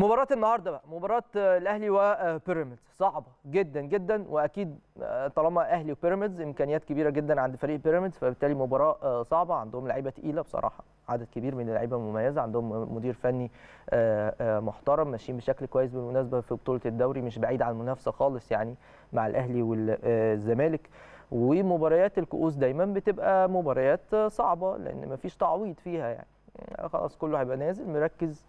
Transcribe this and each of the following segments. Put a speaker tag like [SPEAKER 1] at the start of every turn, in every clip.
[SPEAKER 1] مباراه النهارده بقى مباراه آه، الاهلي وبيراميدز آه، صعبه جدا جدا واكيد آه، طالما اهلي وبيراميدز امكانيات كبيره جدا عند فريق بيراميدز فبالتالي مباراه صعبه عندهم لعيبه تقيله بصراحه عدد كبير من اللعيبه مميزه عندهم مدير فني محترم ماشيين بشكل كويس بالمناسبه في بطوله الدوري مش بعيد عن المنافسه خالص يعني مع الاهلي والزمالك ومباريات الكؤوس دايما بتبقى مباريات صعبه لان مفيش تعويض فيها يعني, يعني خلاص كله هيبقى نازل مركز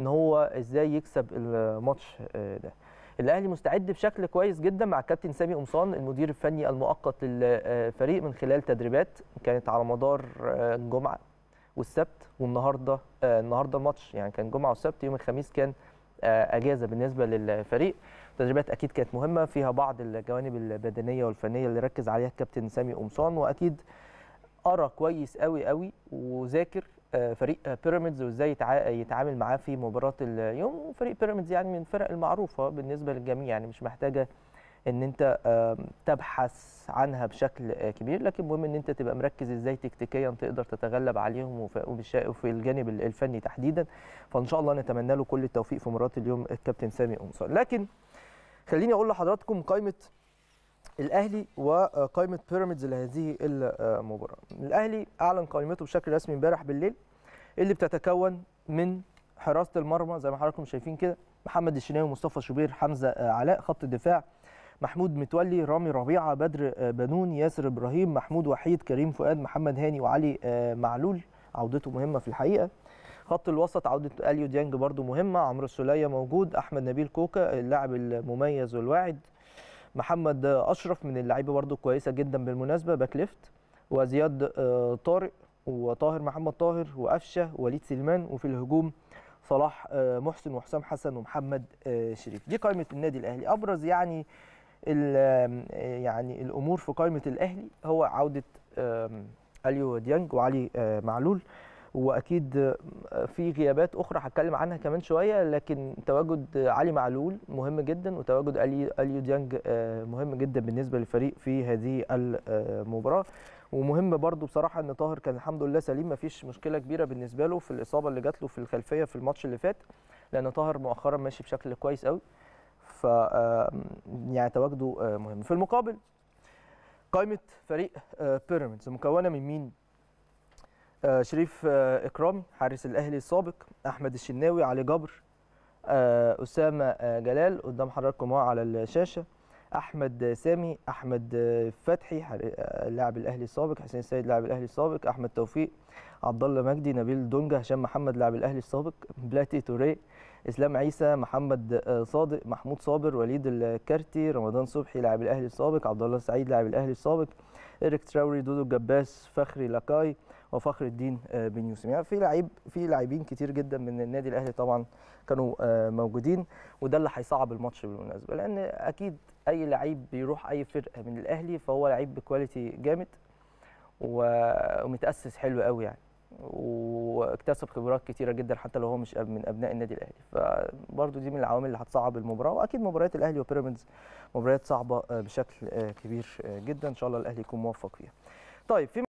[SPEAKER 1] ان هو ازاي يكسب الماتش آه، ده الاهلي مستعد بشكل كويس جدا مع الكابتن سامي قمصان المدير الفني المؤقت للفريق من خلال تدريبات كانت على مدار آه، الجمعه والسبت والنهارده آه، النهارده الماتش يعني كان جمعه والسبت يوم الخميس كان اجازه بالنسبه للفريق التدريبات اكيد كانت مهمه فيها بعض الجوانب البدنيه والفنيه اللي ركز عليها الكابتن سامي قمصان واكيد قرا كويس قوي قوي وذاكر آه، فريق آه، بيراميدز وازاي آه، يتعامل معاه في مباراه اليوم وفريق بيراميدز يعني من الفرق المعروفه بالنسبه للجميع يعني مش محتاجه ان انت تبحث عنها بشكل كبير لكن المهم ان انت تبقى مركز ازاي تكتيكيا تقدر تتغلب عليهم وفي الجانب الفني تحديدا فان شاء الله نتمنى له كل التوفيق في مباراه اليوم الكابتن سامي امصار لكن خليني اقول لحضراتكم قائمه الاهلي وقائمه بيراميدز لهذه المباراه الاهلي اعلن قائمته بشكل رسمي امبارح بالليل اللي بتتكون من حراسه المرمى زي ما حضراتكم شايفين كده محمد الشناوي مصطفى شوبير حمزه علاء خط الدفاع محمود متولي رامي ربيعه بدر بنون ياسر ابراهيم محمود وحيد كريم فؤاد محمد هاني وعلي معلول عودته مهمه في الحقيقه خط الوسط عوده اليو ديانج برده مهمه عمرو السوليه موجود احمد نبيل كوكا اللاعب المميز والواعد محمد اشرف من اللعيبه برده كويسه جدا بالمناسبه باك ليفت وزياد آه، طارق وطاهر محمد طاهر وقفشه وليد سليمان وفي الهجوم صلاح آه، محسن وحسام حسن ومحمد آه، شريف دي قائمه النادي الاهلي ابرز يعني يعني الامور في قائمه الاهلي هو عوده اليو ديانج وعلي معلول واكيد في غيابات اخرى هتكلم عنها كمان شويه لكن تواجد علي معلول مهم جدا وتواجد اليو ديانج آه، مهم جدا بالنسبه للفريق في هذه المباراه ومهم برضو بصراحه ان طاهر كان الحمد لله سليم ما فيش مشكله كبيره بالنسبه له في الاصابه اللي جات له في الخلفيه في الماتش اللي فات لان طاهر مؤخرا ماشي بشكل كويس قوي ف يعني تواجده آه، مهم في المقابل قائمه فريق آه، بيراميدز مكونه من مين آه، شريف آه، اكرامي حارس الاهلي السابق احمد الشناوي علي جبر آه، اسامه جلال قدام حضراتكم على الشاشه احمد سامي احمد فتحي لاعب الاهلي السابق حسين السيد لاعب الاهلي السابق احمد توفيق عبد الله مجدي نبيل دونجا هشام محمد لاعب الاهلي السابق بلاتي توريه اسلام عيسى محمد صادق محمود صابر وليد الكارتي رمضان صبحي لاعب الاهلي السابق عبد الله سعيد لاعب الاهلي السابق اريك تراوري دودو الجباس فخري لاكاي وفخر الدين آه، بن يوسف يعني في لعيب في لاعبين كتير جدا من النادي الاهلي طبعا كانوا آه، موجودين وده اللي هيصعب الماتش بالمناسبه لان اكيد اي لعيب بيروح اي فرقه من الاهلي فهو لعيب بكواليتي جامد ومتاسس حلو قوي يعني واكتسب خبرات كتيره جدا حتى لو هو مش من ابناء النادي الاهلي فبرضه دي من العوامل اللي هتصعب المباراه واكيد مباريات الاهلي وبيراميدز مباريات صعبه آه، بشكل كبير جدا ان شاء الله الاهلي يكون موفق فيها طيب في